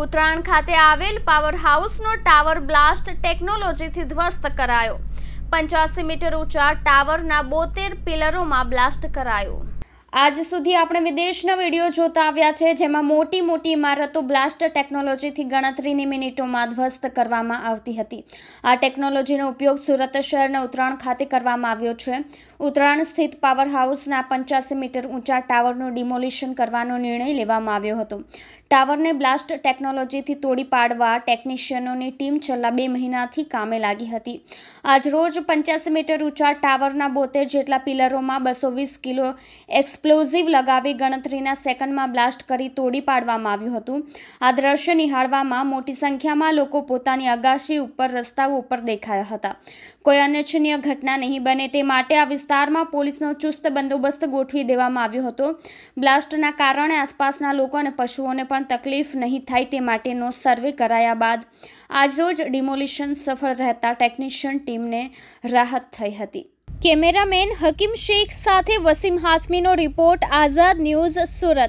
ઉત્તરાયણ ખાતે આવેલ power હાઉસનો tower blast ટેકનોલોજીથી ધ્વસ્ત કરાયો પંચ્યાસી મીટર ઊંચા ટાવરના બોતેર પિલરોમાં બ્લાસ્ટ કરાયો આજ સુધી આપણે વિદેશના વિડીયો જોતા આવ્યા છે જેમાં મોટી મોટી ઇમારતો બ્લાસ્ટ ટેકનોલોજીથી ગણતરીની મિનિટોમાં ધ્વસ્ત કરવામાં આવતી હતી આ ટેકનોલોજીનો ઉપયોગ સુરત શહેરના ઉત્તરાયણ ખાતે કરવામાં આવ્યો છે ઉત્તરાયણ સ્થિત પાવર હાઉસના પંચ્યાસી મીટર ઊંચા ટાવરનું ડિમોલિશન કરવાનો નિર્ણય લેવામાં આવ્યો હતો ટાવરને બ્લાસ્ટ ટેકનોલોજીથી તોડી પાડવા ટેકનિશિયનોની ટીમ છેલ્લા બે મહિનાથી કામે લાગી હતી આજ રોજ પંચ્યાસી મીટર ઊંચા ટાવરના બોતેર જેટલા પિલરોમાં બસો વીસ કિલો એક્સ એક્સપ્લોઝિવ લગાવી ગણતરીના સેકન્ડમાં બ્લાસ્ટ કરી તોડી પાડવામાં આવ્યું હતું આ દ્રશ્ય નિહાળવામાં મોટી સંખ્યામાં લોકો પોતાની અગાશી ઉપર રસ્તાઓ ઉપર દેખાયા હતા કોઈ અનિચ્છનીય ઘટના નહીં બને તે માટે આ વિસ્તારમાં પોલીસનો ચુસ્ત બંદોબસ્ત ગોઠવી દેવામાં આવ્યો હતો બ્લાસ્ટના કારણે આસપાસના લોકો અને પશુઓને પણ તકલીફ નહીં થાય તે માટેનો સર્વે કરાયા બાદ આજરોજ ડિમોલિશન સફળ રહેતા ટેકનિશિયન ટીમને રાહત થઈ હતી કેમેરામેન હકીમ શેખ સાથે વસીમ હાસમીનો રિપોર્ટ આઝાદ ન્યૂઝ સુરત